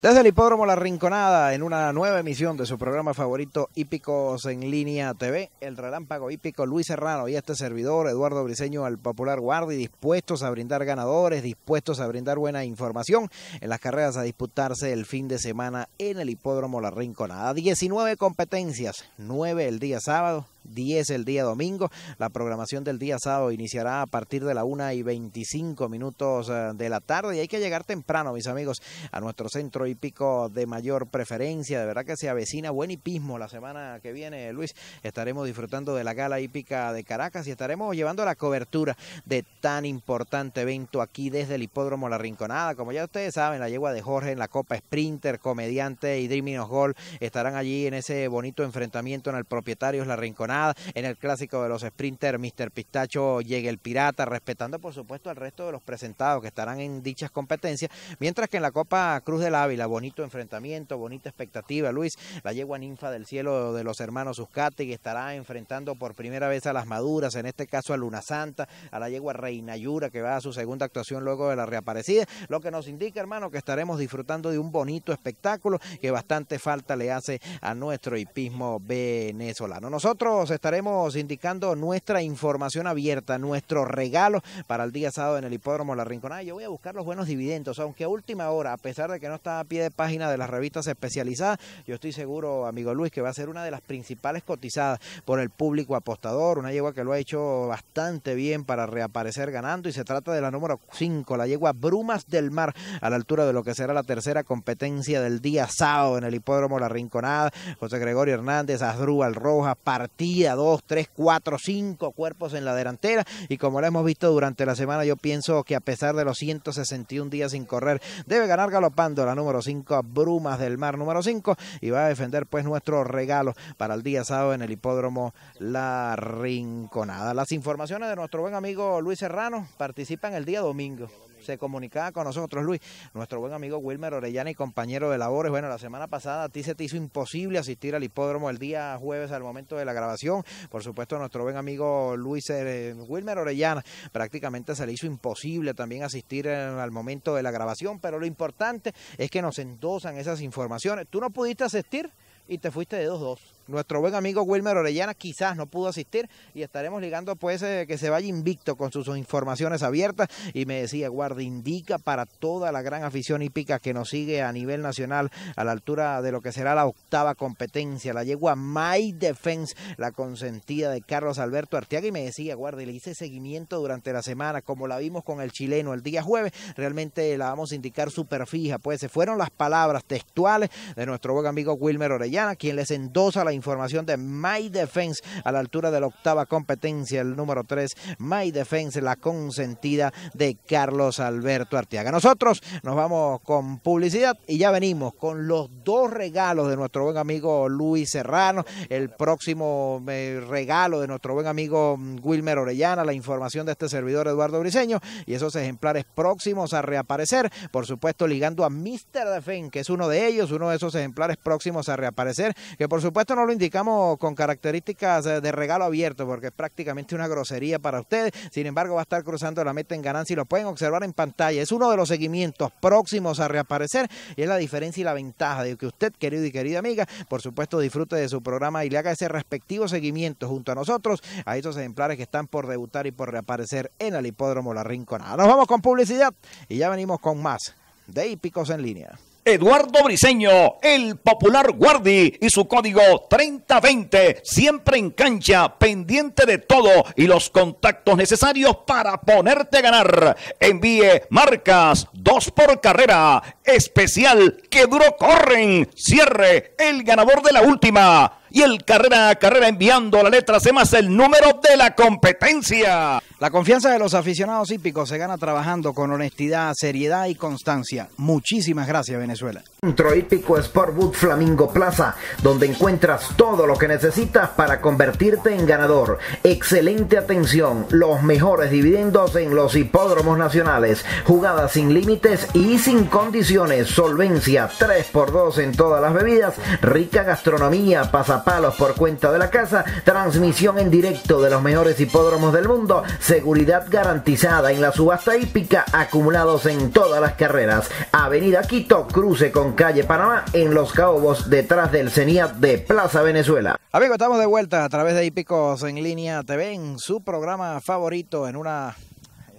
Desde el Hipódromo La Rinconada, en una nueva emisión de su programa favorito Hípicos en Línea TV, el relámpago hípico Luis Serrano y este servidor, Eduardo Briseño al Popular Guardi, dispuestos a brindar ganadores, dispuestos a brindar buena información en las carreras a disputarse el fin de semana en el Hipódromo La Rinconada. 19 competencias, 9 el día sábado, 10 el día domingo. La programación del día sábado iniciará a partir de la 1 y 25 minutos eh, de la tarde y hay que llegar temprano, mis amigos, a nuestro centro hípico de mayor preferencia. De verdad que se avecina buen hipismo la semana que viene, Luis. Estaremos disfrutando de la gala hípica de Caracas y estaremos llevando la cobertura de tan importante evento aquí desde el hipódromo La Rinconada. Como ya ustedes saben, la yegua de Jorge en la Copa Sprinter, comediante y Dreaming of Gol estarán allí en ese bonito enfrentamiento en el propietario La Rinconada en el clásico de los sprinters, Mr. Pistacho llega el pirata, respetando por supuesto al resto de los presentados que estarán en dichas competencias. Mientras que en la Copa Cruz del Ávila, bonito enfrentamiento, bonita expectativa, Luis. La yegua ninfa del cielo de los hermanos que estará enfrentando por primera vez a las maduras, en este caso a Luna Santa, a la yegua Reina Yura, que va a su segunda actuación luego de la reaparecida. Lo que nos indica, hermano, que estaremos disfrutando de un bonito espectáculo que bastante falta le hace a nuestro hipismo venezolano. Nosotros estaremos indicando nuestra información abierta, nuestro regalo para el día sábado en el Hipódromo La Rinconada. Yo voy a buscar los buenos dividendos, aunque a última hora, a pesar de que no está a pie de página de las revistas especializadas, yo estoy seguro, amigo Luis, que va a ser una de las principales cotizadas por el público apostador, una yegua que lo ha hecho bastante bien para reaparecer ganando y se trata de la número 5, la yegua Brumas del Mar, a la altura de lo que será la tercera competencia del día sábado en el Hipódromo La Rinconada. José Gregorio Hernández, Asdrúbal Roja Partido dos, tres, cuatro, cinco cuerpos en la delantera. Y como lo hemos visto durante la semana, yo pienso que a pesar de los 161 días sin correr, debe ganar galopando la número 5, Brumas del Mar número 5, y va a defender pues nuestro regalo para el día sábado en el hipódromo La Rinconada. Las informaciones de nuestro buen amigo Luis Serrano participan el día domingo se comunicaba con nosotros, Luis, nuestro buen amigo Wilmer Orellana y compañero de labores. Bueno, la semana pasada a ti se te hizo imposible asistir al hipódromo el día jueves al momento de la grabación. Por supuesto, nuestro buen amigo Luis eh, Wilmer Orellana prácticamente se le hizo imposible también asistir eh, al momento de la grabación, pero lo importante es que nos endosan esas informaciones. Tú no pudiste asistir y te fuiste de dos dos nuestro buen amigo Wilmer Orellana quizás no pudo asistir y estaremos ligando pues eh, que se vaya invicto con sus informaciones abiertas y me decía guarda indica para toda la gran afición hípica que nos sigue a nivel nacional a la altura de lo que será la octava competencia la yegua My Defense la consentida de Carlos Alberto Arteaga y me decía guarda le hice seguimiento durante la semana como la vimos con el chileno el día jueves realmente la vamos a indicar súper fija pues se fueron las palabras textuales de nuestro buen amigo Wilmer Orellana quien les endosa la información de My Defense a la altura de la octava competencia, el número 3, My Defense, la consentida de Carlos Alberto Arteaga. Nosotros nos vamos con publicidad y ya venimos con los dos regalos de nuestro buen amigo Luis Serrano, el próximo eh, regalo de nuestro buen amigo mm, Wilmer Orellana, la información de este servidor Eduardo Briseño y esos ejemplares próximos a reaparecer, por supuesto ligando a Mr. Defense, que es uno de ellos, uno de esos ejemplares próximos a reaparecer, que por supuesto no lo indicamos con características eh, de regalo abierto porque es prácticamente una grosería para ustedes. Sin embargo, va a estar cruzando la meta en ganancia y lo pueden observar en pantalla. Es uno de los seguimientos próximos a reaparecer y es la diferencia y la ventaja de que usted, querido y querida amiga, por supuesto disfrute de su programa y le haga ese respectivo seguimiento junto a nosotros a esos ejemplares que están por debutar y por reaparecer en el hipódromo La Rinconada. Nos vamos con publicidad y ya venimos con más de Hípicos en línea. Eduardo Briseño, el popular Guardi y su código 3020, siempre en cancha, pendiente de todo y los contactos necesarios para ponerte a ganar. Envíe marcas, dos por carrera, especial, que duro corren, cierre, el ganador de la última. Y el carrera a carrera enviando la letra C más el número de la competencia. La confianza de los aficionados hípicos se gana trabajando con honestidad, seriedad y constancia. Muchísimas gracias, Venezuela. Centro Hípico Sportbook Flamingo Plaza, donde encuentras todo lo que necesitas para convertirte en ganador. Excelente atención, los mejores dividendos en los hipódromos nacionales, jugadas sin límites y sin condiciones, solvencia 3x2 en todas las bebidas, rica gastronomía, pasaporte palos por cuenta de la casa, transmisión en directo de los mejores hipódromos del mundo, seguridad garantizada en la subasta hípica, acumulados en todas las carreras. Avenida Quito, cruce con calle Panamá, en Los Caobos, detrás del CENIAT de Plaza Venezuela. Amigos, estamos de vuelta a través de Hípicos en Línea TV, en su programa favorito, en una...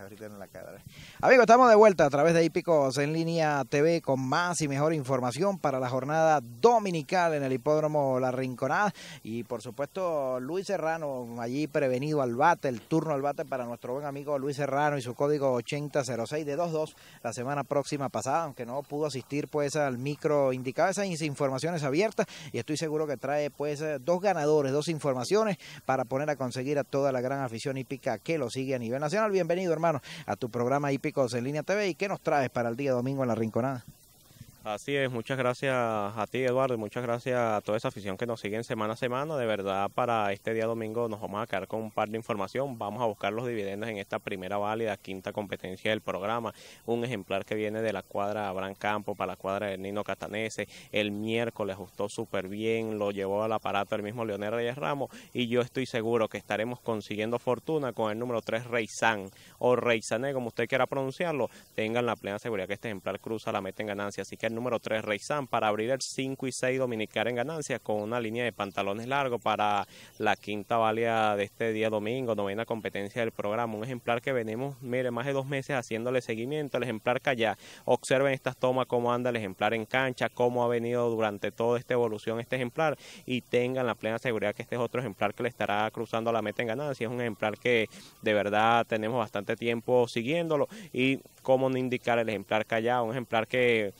ahorita en la cara. Amigos, estamos de vuelta a través de Hípicos en línea TV con más y mejor información para la jornada dominical en el hipódromo La Rinconada. Y por supuesto, Luis Serrano, allí prevenido al bate, el turno al bate para nuestro buen amigo Luis Serrano y su código 8006 de 22 la semana próxima pasada, aunque no pudo asistir pues al micro indicado. Esas informaciones abiertas y estoy seguro que trae pues dos ganadores, dos informaciones para poner a conseguir a toda la gran afición hípica que lo sigue a nivel nacional. Bienvenido, hermano, a tu programa hípico en en Línea TV. ¿Y qué nos traes para el día domingo en la Rinconada? Así es, muchas gracias a ti Eduardo y muchas gracias a toda esa afición que nos siguen semana a semana. De verdad, para este día domingo nos vamos a quedar con un par de información. Vamos a buscar los dividendos en esta primera válida, quinta competencia del programa. Un ejemplar que viene de la cuadra Abraham Campo para la cuadra de Nino Catanese. El miércoles ajustó súper bien, lo llevó al aparato el mismo Leonel Reyes Ramos y yo estoy seguro que estaremos consiguiendo fortuna con el número 3 Reizán o Reizané, como usted quiera pronunciarlo. Tengan la plena seguridad que este ejemplar cruza la meta en ganancia. Así que número 3 san para abrir el 5 y 6 Dominicar en ganancia con una línea de pantalones largos para la quinta valía de este día domingo, novena competencia del programa. Un ejemplar que venimos, mire, más de dos meses haciéndole seguimiento, al ejemplar calla Observen estas tomas, cómo anda el ejemplar en cancha, cómo ha venido durante toda esta evolución este ejemplar y tengan la plena seguridad que este es otro ejemplar que le estará cruzando la meta en ganancia Es un ejemplar que de verdad tenemos bastante tiempo siguiéndolo y cómo no indicar el ejemplar callado, un ejemplar que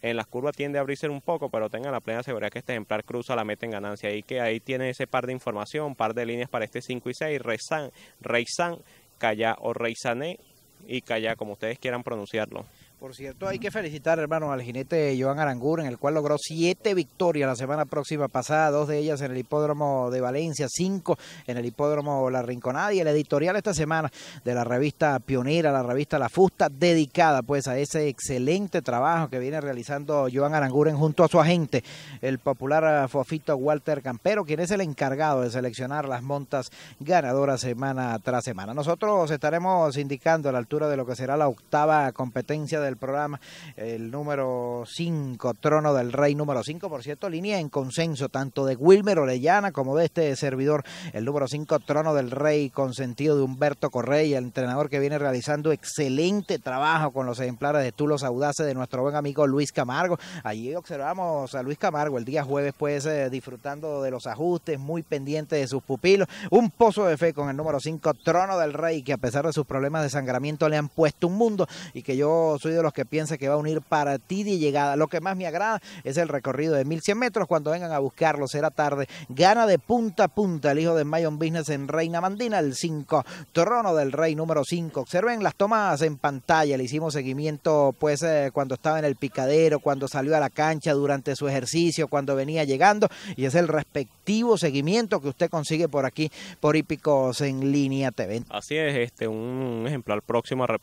en las curvas tiende a abrirse un poco, pero tengan la plena seguridad que este ejemplar cruza la meta en ganancia. Y que ahí tiene ese par de información, par de líneas para este 5 y 6, Reisan, Reisan, calla o Reisané y Calla como ustedes quieran pronunciarlo. Por cierto, hay que felicitar, hermano al jinete Joan Aranguren, en el cual logró siete victorias la semana próxima pasada, dos de ellas en el hipódromo de Valencia, cinco en el hipódromo La Rinconada y el editorial esta semana de la revista Pionera, la revista La Fusta, dedicada pues a ese excelente trabajo que viene realizando Joan Aranguren junto a su agente, el popular fofito Walter Campero, quien es el encargado de seleccionar las montas ganadoras semana tras semana. Nosotros estaremos indicando a la altura de lo que será la octava competencia del programa, el número 5, Trono del Rey número 5, por cierto, línea en consenso tanto de Wilmer Orellana como de este servidor, el número 5, Trono del Rey, consentido de Humberto Correa, el entrenador que viene realizando excelente trabajo con los ejemplares de Tulos Audaces de nuestro buen amigo Luis Camargo. Allí observamos a Luis Camargo el día jueves, pues eh, disfrutando de los ajustes, muy pendientes de sus pupilos. Un pozo de fe con el número 5, Trono del Rey, que a pesar de sus problemas de sangramiento le han puesto un mundo y que yo soy de los que piensa que va a unir para ti de llegada. Lo que más me agrada es el recorrido de 1100 metros. Cuando vengan a buscarlo será tarde. Gana de punta a punta el hijo de Mayon Business en Reina Mandina, el 5. Trono del Rey número 5. Observen las tomas en pantalla. Le hicimos seguimiento pues eh, cuando estaba en el picadero, cuando salió a la cancha durante su ejercicio, cuando venía llegando. Y es el respectivo seguimiento que usted consigue por aquí, por Hípicos en Línea TV. Así es, este un ejemplar próximo a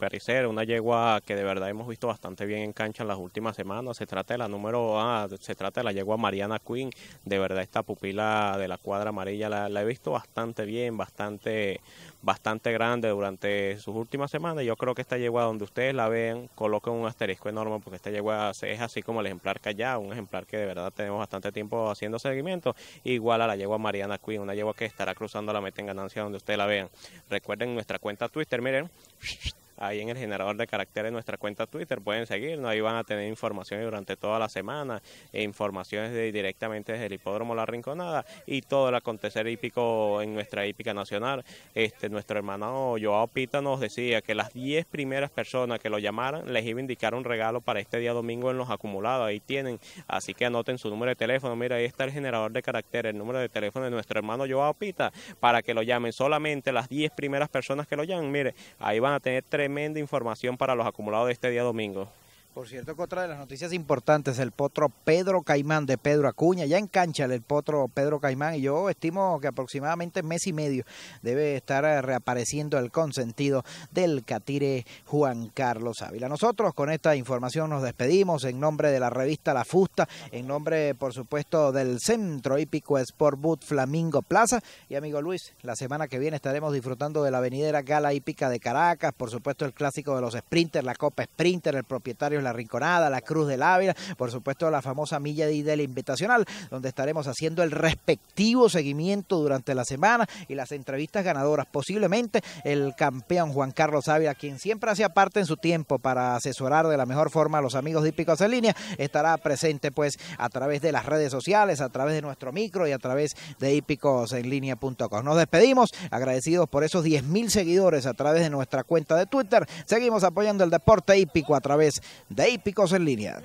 una yegua que de verdad hemos visto bastante bien en cancha en las últimas semanas. Se trata de la número A, se trata de la yegua Mariana Queen De verdad, esta pupila de la cuadra amarilla la, he visto bastante bien, bastante, bastante grande durante sus últimas semanas. Yo creo que esta yegua, donde ustedes la ven, coloca un asterisco enorme porque esta yegua es así como el ejemplar callado un ejemplar que de verdad tenemos bastante tiempo haciendo seguimiento. Igual a la yegua Mariana Queen una yegua que estará cruzando la meta en ganancia donde ustedes la vean. Recuerden nuestra cuenta Twitter, miren ahí en el generador de caracteres nuestra cuenta Twitter. Pueden seguirnos, ahí van a tener información... durante toda la semana, e informaciones de, directamente desde el Hipódromo La Rinconada y todo el acontecer hípico en nuestra hípica nacional. Este, nuestro hermano Joao Pita nos decía que las 10 primeras personas que lo llamaran les iba a indicar un regalo para este día domingo en los acumulados. Ahí tienen, así que anoten su número de teléfono. Mira, ahí está el generador de caracteres, el número de teléfono de nuestro hermano Joao Pita para que lo llamen. Solamente las 10 primeras personas que lo llamen, mire, ahí van a tener tres tremenda información para los acumulados de este día domingo. Por cierto otra de las noticias importantes, el potro Pedro Caimán de Pedro Acuña, ya en cancha el potro Pedro Caimán y yo estimo que aproximadamente mes y medio debe estar eh, reapareciendo el consentido del Catire Juan Carlos Ávila. Nosotros con esta información nos despedimos en nombre de la revista La Fusta, en nombre por supuesto del Centro Hípico Sport Boot Flamingo Plaza y amigo Luis, la semana que viene estaremos disfrutando de la venidera Gala Hípica de Caracas, por supuesto el clásico de los sprinters, la Copa Sprinter, el propietario la Rinconada, La Cruz del Ávila, por supuesto la famosa Milla de del Invitacional, donde estaremos haciendo el respectivo seguimiento durante la semana y las entrevistas ganadoras. Posiblemente el campeón Juan Carlos Ávila, quien siempre hacía parte en su tiempo para asesorar de la mejor forma a los amigos de Hípicos en línea, estará presente pues a través de las redes sociales, a través de nuestro micro y a través de hípicosenlínea.com. Nos despedimos, agradecidos por esos 10.000 seguidores a través de nuestra cuenta de Twitter. Seguimos apoyando el deporte hípico a través de de picos en Línea.